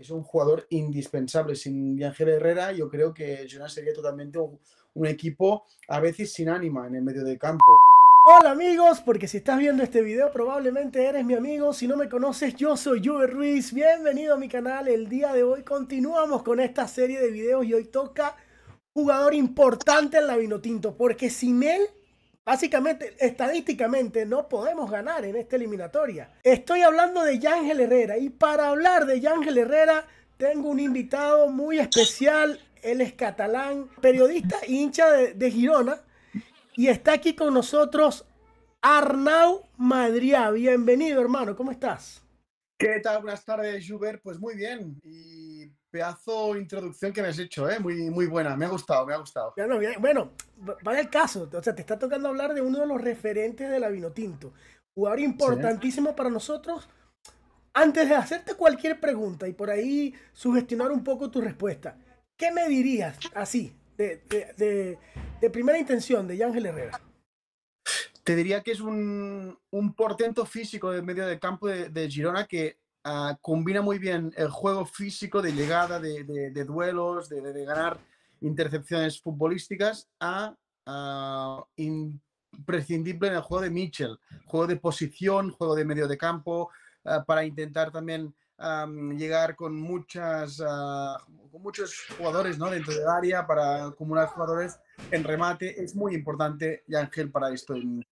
es un jugador indispensable. Sin Ángel Herrera, yo creo que Jonas sería totalmente un, equipo a veces sin ánima en el medio del campo. Hola amigos, porque si estás viendo este video probablemente eres mi amigo, si no me conoces yo soy Juve Ruiz, bienvenido a mi canal, el día de hoy continuamos con esta serie de videos y hoy toca jugador importante en la Vinotinto, porque sin él Básicamente, estadísticamente no podemos ganar en esta eliminatoria. Estoy hablando de Yángel Herrera y para hablar de Yángel Herrera tengo un invitado muy especial. Él es catalán, periodista hincha de, Girona y está aquí con nosotros Arnau Madriá. Bienvenido hermano, ¿cómo estás? ¿Qué tal? Buenas tardes, Juber. Pues muy bien. Y pedazo introducción que me has hecho, ¿eh? muy, muy buena, me ha gustado, me ha gustado. Bueno, bueno, el caso, o sea, te está tocando hablar de uno de los referentes de la tinto, jugador importantísimo para nosotros. Antes de hacerte cualquier pregunta y por ahí sugestionar un poco tu respuesta, ¿qué me dirías así, de, primera intención, de Ángel Herrera? Te diría que es un, portento físico del medio de campo de, de Girona que Ah, combina muy bien el juego físico de llegada, de, duelos, de, ganar intercepciones futbolísticas a ah, imprescindible en el juego de Mitchell, juego de posición, juego de medio de campo, ah, para intentar también llegar con, muchas, con muchos jugadores ¿no? dentro del área, para acumular jugadores en remate. Es muy importante, Ángel, para esto en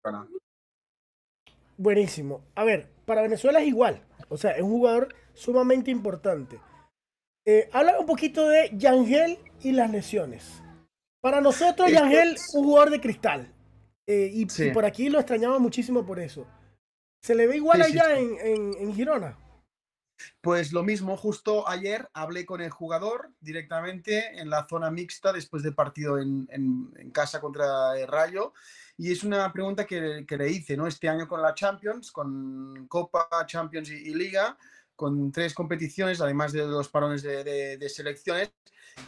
Buenísimo. A ver, para Venezuela es igual. O sea, es un jugador sumamente importante. habla eh, un poquito de Yangel y las lesiones. Para nosotros, Yangel, es un jugador de cristal. Eh, y, por aquí lo extrañaba muchísimo por eso. ¿Se le ve igual allá en Girona? Pues lo mismo, justo ayer hablé con el jugador directamente en la zona mixta después del partido en, casa contra el Rayo y es una pregunta que, le hice, ¿no? Este año con la Champions, con Copa, Champions y, Liga, con tres competiciones, además de los parones de, selecciones,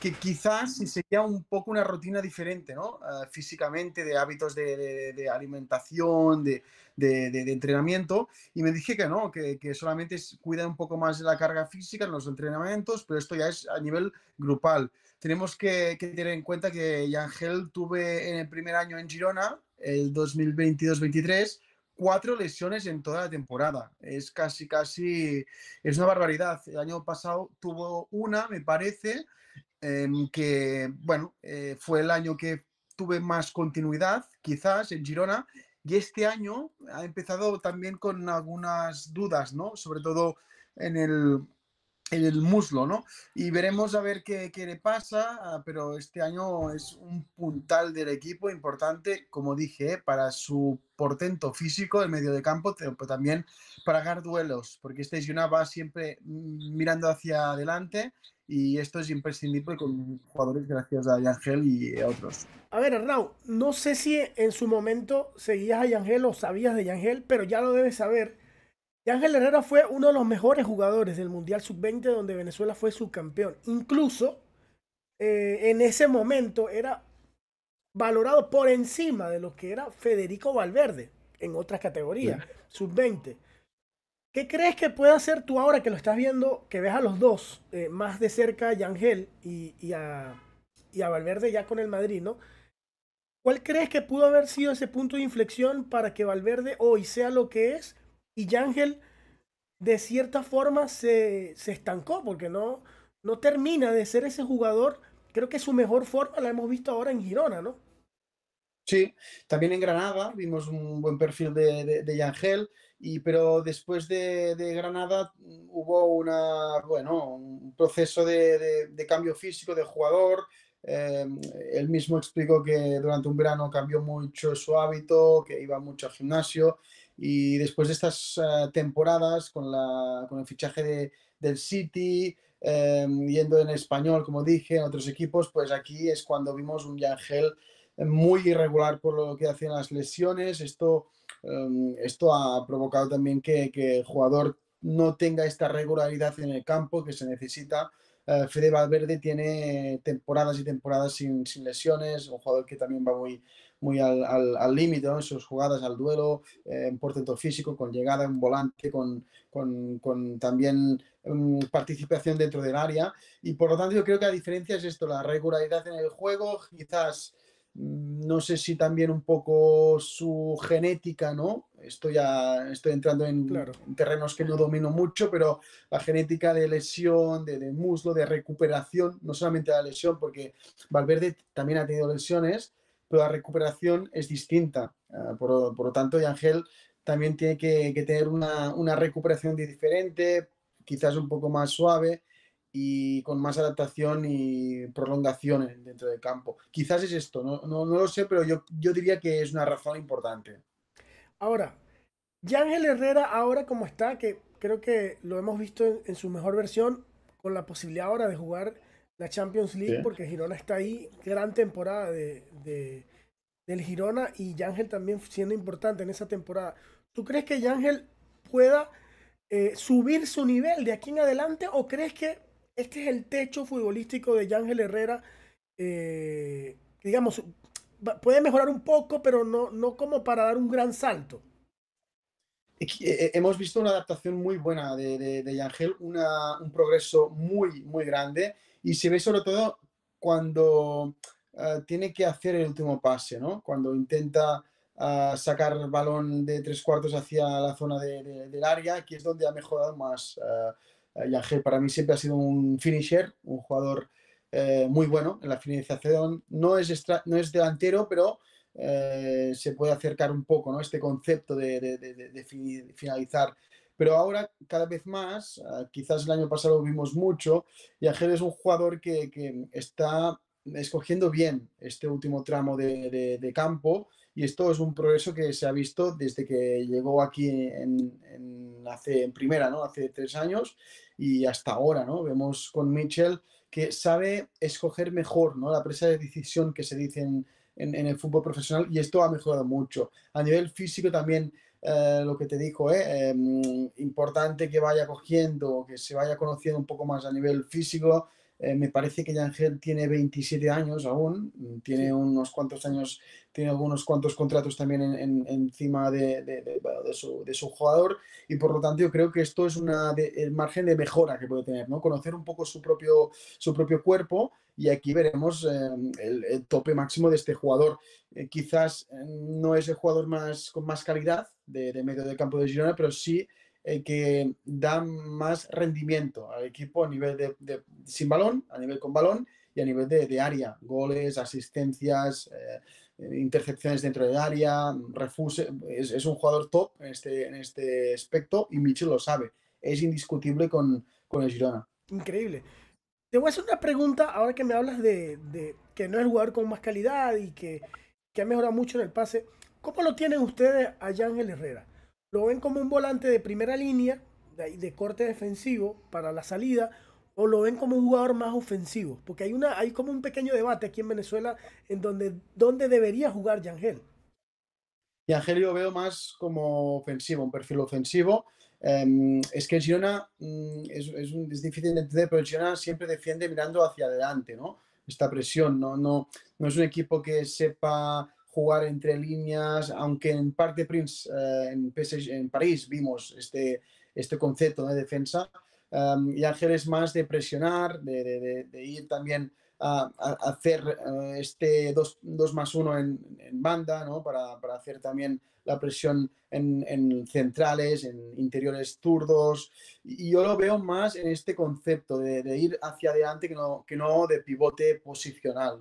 que quizás sería un poco una rutina diferente, ¿no? Ah, físicamente, de hábitos de alimentación, de, de, entrenamiento y me dije que no, que, solamente cuida un poco más de la carga física en los entrenamientos, pero esto ya es a nivel grupal. Tenemos que, tener en cuenta que Yangel tuve en el primer año en Girona, el 2022-23, cuatro lesiones en toda la temporada. Es casi, casi, es una barbaridad. El año pasado tuvo una, me parece, em, que, bueno, eh, fue el año que tuve más continuidad, quizás, en Girona, y este año ha empezado también con algunas dudas, ¿no? Sobre todo en el, el muslo, ¿no? Y veremos a ver qué, qué, le pasa, ah, pero este año es un puntal del equipo importante, como dije, ¿eh? para su portento físico del medio de campo, pero también para ganar duelos, porque este va siempre mm, mirando hacia adelante y esto es imprescindible con jugadores gracias a Yangel y a otros. A ver, Arnau, no sé si en su momento seguías a Yangel o sabías de Yangel, pero ya lo debes saber y Ángel Herrera fue uno de los mejores jugadores del Mundial Sub-20 donde Venezuela fue subcampeón. Incluso eh, en ese momento era valorado por encima de lo que era Federico Valverde en otras categorías, sub-20. ¿Qué crees que puede hacer tú ahora que lo estás viendo, que ves a los dos eh, más de cerca, a Yangel y, y, a, Valverde ya con el Madrid, ¿Cuál crees que pudo haber sido ese punto de inflexión para que Valverde hoy sea lo que es y Yangel de cierta forma se, estancó porque no, no termina de ser ese jugador. Creo que su mejor forma la hemos visto ahora en Girona, ¿no? Sí, también en Granada vimos un buen perfil de, de, y, pero después de, Granada hubo una, bueno, un proceso de, cambio físico de jugador. Em, él mismo explicó que durante un verano cambió mucho su hábito, que iba mucho al gimnasio y después de estas ah, temporadas con, la, con, el fichaje del City, em, yendo en español, como dije, en otros equipos, pues aquí es cuando vimos un Yangel muy irregular por lo que hacían las lesiones. Esto, em, esto ha provocado también que, el jugador no tenga esta regularidad en el campo que se necesita. Eh, Fede Valverde tiene temporadas y temporadas sin lesiones, un jugador que también va muy, muy al límite al, sus jugadas al duelo, eh, en físico, con llegada en volante, con, también mm, participación dentro del área. Y por lo tanto yo creo que la diferencia es esto, la regularidad en el juego, quizás mm, no sé si también un poco su genética, ¿no? Estoy ya estoy entrando en, terrenos que no domino mucho, pero la genética de lesión, de, de, muslo, de recuperación, no solamente la lesión, porque Valverde también ha tenido lesiones, pero la recuperación es distinta. Ah, por, lo tanto, Yangel también tiene que, tener una, recuperación diferente, quizás un poco más suave y con más adaptación y prolongación dentro del campo. Quizás es esto, no, lo sé, pero yo, yo diría que es una razón importante. Ahora, Yangel Herrera, ahora como está, que creo que lo hemos visto en su mejor versión, con la posibilidad ahora de jugar la Champions League, porque Girona está ahí, gran temporada de, de, del Girona y Yangel también siendo importante en esa temporada. ¿Tú crees que Yangel pueda eh, subir su nivel de aquí en adelante o crees que este es el techo futbolístico de Yangel Herrera? Eh, digamos, puede mejorar un poco, pero no, no como para dar un gran salto. Eh, eh, hemos visto una adaptación muy buena de, de, Yangel, un progreso muy, muy grande y se ve sobre todo cuando eh, tiene que hacer el último pase, ¿no? cuando intenta sacar el balón de tres cuartos hacia la zona del área, que es donde ha mejorado más Yangel. Para mí siempre ha sido un finisher, un jugador muy bueno en la finalización. No es, no es delantero, pero eh, se puede acercar un poco, ¿no? Este concepto de, finalizar. Pero ahora, cada vez más, ah, quizás el año pasado lo vimos mucho, y Ángel es un jugador que, está escogiendo bien este último tramo de, campo y esto es un progreso que se ha visto desde que llegó aquí en, hace, en primera, ¿no? hace tres años y hasta ahora. ¿no? Vemos con Mitchell que sabe escoger mejor ¿no? la presa de decisión que se dice en, en, el fútbol profesional y esto ha mejorado mucho. A nivel físico también, eh, lo que te dijo, eh, em, importante que vaya cogiendo, que se vaya conociendo un poco más a nivel físico, eh, me parece que Yangel tiene 27 años aún, mm, tiene unos cuantos años, tiene algunos cuantos contratos también encima de, su, jugador y por lo tanto yo creo que esto es una el margen de mejora que puede tener, ¿no? Conocer un poco su propio, su propio cuerpo y aquí veremos eh, el, tope máximo de este jugador. Eh, quizás no es el jugador más, con más calidad de, medio del campo de Girona, pero sí el que da más rendimiento al equipo a nivel de, sin balón, a nivel con balón y a nivel de, área, goles, asistencias, eh, intercepciones dentro del área, refuse, es, un jugador top en este, en este aspecto y Mitchell lo sabe, es indiscutible con, con el Girona. Increíble. Te voy a hacer una pregunta ahora que me hablas de, que no es el jugador con más calidad y que, que, ha mejorado mucho en el pase. ¿Cómo lo tienen ustedes a Ángel Herrera? ¿Lo ven como un volante de primera línea, de, de corte defensivo para la salida? o lo ven como un jugador más ofensivo? Porque hay, una, hay como un pequeño debate aquí en Venezuela en donde dónde debería jugar Yangel. Yangel yo veo más como ofensivo, un perfil ofensivo. Em, es que el Girona mm, es, difícil de entender, pero el siempre defiende mirando hacia adelante, ¿no? Esta presión, ¿no? No, no es un equipo que sepa jugar entre líneas, aunque en parte Prince, eh, en, París, vimos este, este concepto de defensa, Em, y Ángel es más de presionar, de, ir también a, hacer eh, este 2, más 1 en, banda, ¿no? para, hacer también la presión en, centrales, en interiores zurdos. Y yo lo veo más en este concepto de, ir hacia adelante que no, de pivote posicional.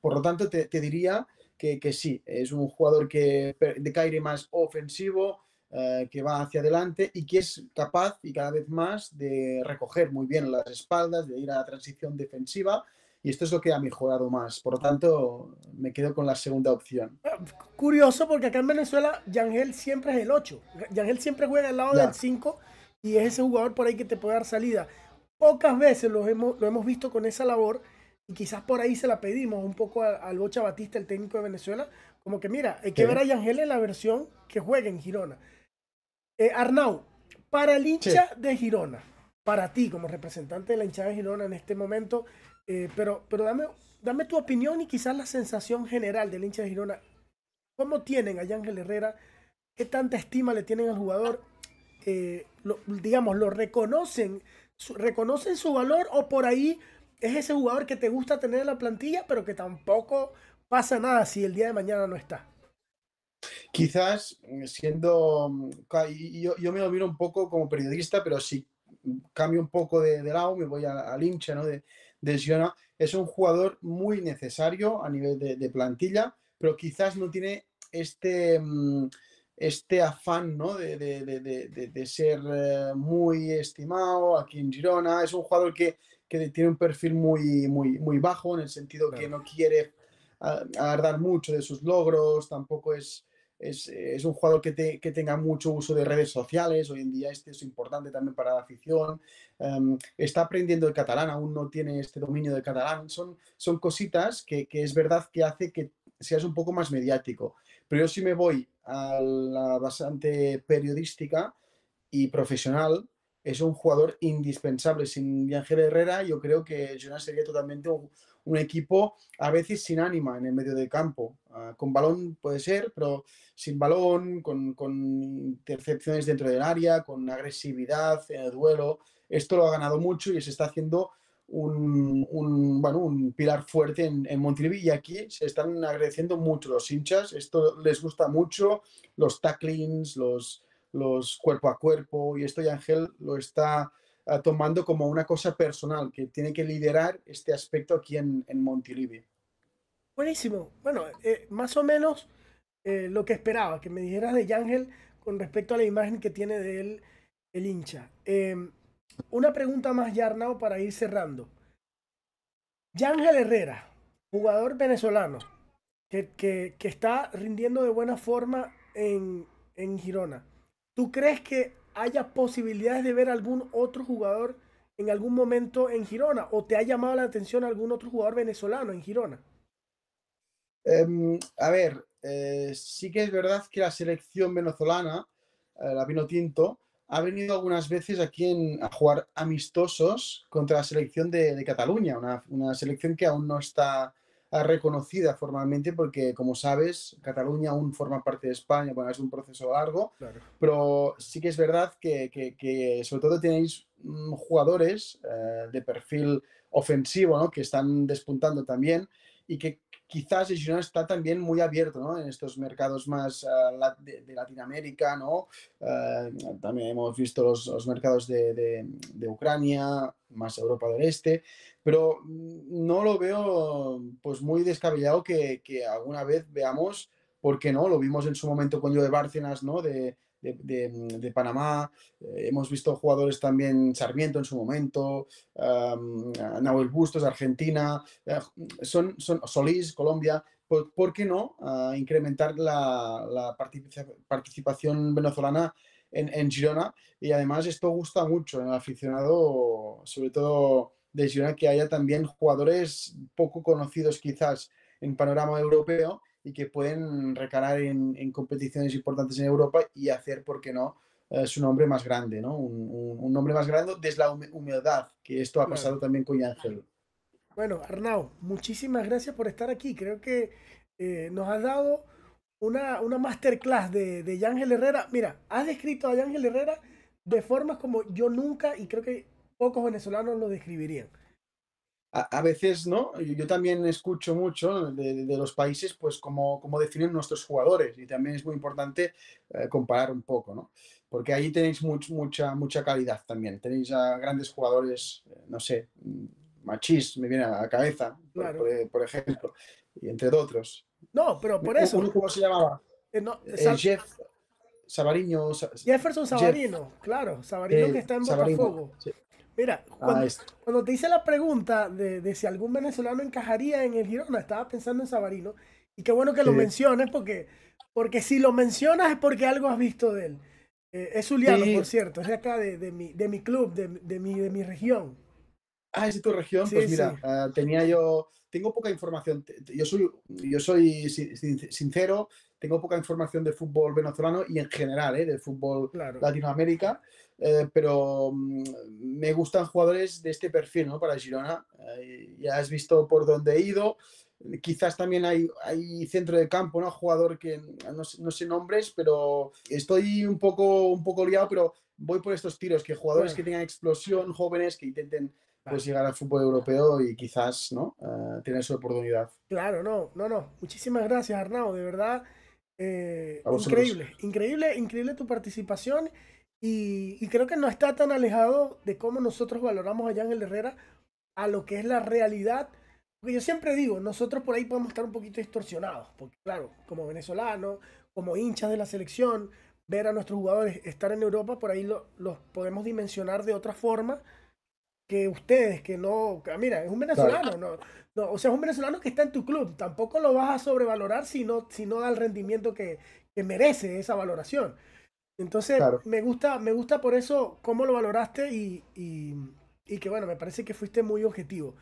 Por lo tanto, te, diría que, sí, es un jugador que de caire más ofensivo eh, que va hacia adelante y que es capaz y cada vez más de recoger muy bien las espaldas, de ir a la transición defensiva. Y esto es lo que ha mejorado más. Por lo tanto, me quedo con la segunda opción. Curioso, porque acá en Venezuela, Yangel siempre es el 8. Yangel siempre juega al lado del 5 y es ese jugador por ahí que te puede dar salida. Pocas veces lo hemos, lo hemos visto con esa labor y quizás por ahí se la pedimos un poco al Bocha Batista, el técnico de Venezuela, como que mira, hay que ver a Yangel en la versión que juega en Girona. Eh, Arnau, para el hincha de Girona, para ti como representante de la hinchada de Girona en este momento, eh, pero, pero dame, dame tu opinión y quizás la sensación general del hincha de Girona. ¿Cómo tienen a Ángel Herrera? ¿Qué tanta estima le tienen al jugador? Eh, lo, digamos, lo reconocen, reconocen su valor o por ahí es ese jugador que te gusta tener en la plantilla, pero que tampoco pasa nada si el día de mañana no está. Quizás mm, siendo, mm, yo, me lo miro un poco como periodista, pero si cambio un poco de, lado, me voy al hincha ¿no? de, de es un jugador muy necesario a nivel de, plantilla, pero quizás no tiene este, mm, este afán ¿no? de, ser eh, muy estimado aquí en Girona. Es un jugador que, tiene un perfil muy, muy, muy bajo en el sentido que no quiere agarrar ah, mucho de sus logros, tampoco es eh, es, un jugador que, tenga mucho uso de redes sociales, hoy en día este es importante también para la afición, em, está aprendiendo el catalán, aún no tiene este dominio del catalán, son, son cositas que, es verdad que hace que seas un poco más mediático. Pero yo si me voy a la bastante periodística y profesional, es un jugador indispensable. Sin Ángel Herrera, yo creo que Jonas sería totalmente un, equipo a veces sin ánima en el medio del campo. Ah, con balón puede ser, pero sin balón, con, intercepciones dentro del área, con agresividad en el duelo. Esto lo ha ganado mucho y se está haciendo un, pilar fuerte en, en y aquí se están agradeciendo mucho los hinchas. Esto les gusta mucho, los tacklings, los los cuerpo a cuerpo, y esto Yangel lo está ah, tomando como una cosa personal, que tiene que liderar este aspecto aquí en, en Montilivi. Buenísimo. Bueno, eh, más o menos eh, lo que esperaba, que me dijeras de Yangel con respecto a la imagen que tiene de él el hincha. Em, una pregunta más, Yarnao, para ir cerrando. Yangel Herrera, jugador venezolano, que, está rindiendo de buena forma en, en Girona. ¿Tú crees que haya posibilidades de ver algún otro jugador en algún momento en Girona? ¿O te ha llamado la atención algún otro jugador venezolano en Girona? Em, a ver, eh, sí que es verdad que la selección venezolana, eh, la Vino Tinto, ha venido algunas veces aquí a jugar amistosos contra la selección de, Cataluña, una, selección que aún no está reconocida formalmente porque, como sabes, Cataluña aún forma parte de España, bueno, es un proceso largo, pero sí que es verdad que, sobre todo tenéis mm, jugadores eh, de perfil ofensivo, ¿no? Que están despuntando también y que quizás está también muy abierto ¿no? en estos mercados más eh, de, Latinoamérica, ¿no? Eh, también hemos visto los, mercados de, Ucrania, más Europa del Este, pero no lo veo pues muy descabellado que, alguna vez veamos, porque no, lo vimos en su momento con yo de Bárcenas, ¿no? de, Panamá, eh, hemos visto jugadores también, Sarmiento en su momento, Nahuel Bustos, Argentina, eh, son, son Solís, Colombia, ¿por, qué no ah, incrementar la, participación venezolana? En, en, Girona y además esto gusta mucho en el aficionado, sobre todo de Girona, que haya también jugadores poco conocidos quizás en panorama europeo y que pueden recalar en, competiciones importantes en Europa y hacer, ¿por qué no?, eh, su nombre más grande, ¿no? Un, un, nombre más grande desde la humildad, que esto ha pasado también con Ángel. Bueno, Arnau, muchísimas gracias por estar aquí. Creo que eh, nos has dado una, masterclass de, de Herrera. Mira, has descrito a Ángel Herrera de formas como yo nunca y creo que pocos venezolanos lo describirían a, veces, ¿no? Yo, también escucho mucho de, los países, pues, cómo, cómo, definen nuestros jugadores y también es muy importante eh, comparar un poco, ¿no? Porque ahí tenéis mucha, mucha calidad también. Tenéis a grandes jugadores, eh, no sé, mm, Machis me viene a la cabeza, por, ejemplo, y entre otros. No, pero por eso. ¿Cómo se llamaba? Eh, Jeff Sabariño. Jefferson Sabarino, claro. Sabarino que está en Botafogo. Sí. Mira, ah, cuando, cuando, te hice la pregunta de, si algún venezolano encajaría en el Girona, estaba pensando en Sabarino. Y qué bueno que lo menciones, porque, porque si lo mencionas es porque algo has visto de él. Eh, es Zuliano, por cierto, es de acá, de, mi, club, de, de, mi, de mi región. Ah, es de tu región, pues mira, ah, tenía yo, tengo poca información, yo yo soy sincero tengo poca información de fútbol venezolano y en general, ¿eh? de fútbol Latinoamérica, eh, pero mm, me gustan jugadores de este perfil, ¿no? Para Girona, eh, ya has visto por dónde he ido, quizás también hay, hay centro de campo, ¿no? Jugador que no, sé nombres, pero estoy un poco, un poco liado, pero voy por estos tiros, que jugadores que tengan explosión, jóvenes, que intenten pues llegar al fútbol europeo y quizás, ¿no? Eh, tener su oportunidad. Claro, no, no, no. Muchísimas gracias, Arnau, de verdad. Eh, increíble, increíble, increíble tu participación y, creo que no está tan alejado de cómo nosotros valoramos allá en el Herrera a lo que es la realidad. Porque yo siempre digo, nosotros por ahí podemos estar un poquito distorsionados, porque claro, como venezolanos, como hinchas de la selección, ver a nuestros jugadores estar en Europa, por ahí los podemos dimensionar de otra forma ustedes, que no, mira, es un venezolano, no, o sea, es un venezolano que está en tu club, tampoco lo vas a sobrevalorar si no, si no da el rendimiento que, merece esa valoración. Entonces, me, gusta, me gusta por eso cómo lo valoraste y, y, que bueno, me parece que fuiste muy objetivo.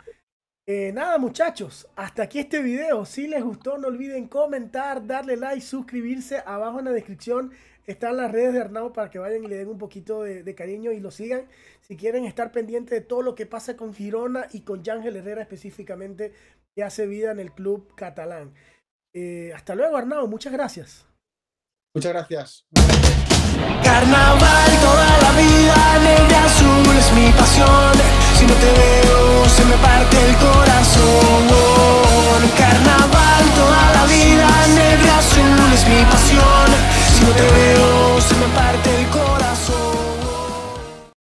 Eh, nada muchachos, hasta aquí este video. Si les gustó, no olviden comentar, darle like, suscribirse abajo en la descripción están las redes de Arnau para que vayan y le den un poquito de, cariño y lo sigan. Si quieren estar pendientes de todo lo que pasa con Girona y con Yángel Herrera específicamente, que hace vida en el club catalán. Eh, hasta luego, Arnau. Muchas gracias. Muchas gracias. Carnaval toda la vida, es mi pasión. Si no te veo, se me parte el corazón. Carnaval toda la vida, azul es mi pasión. do you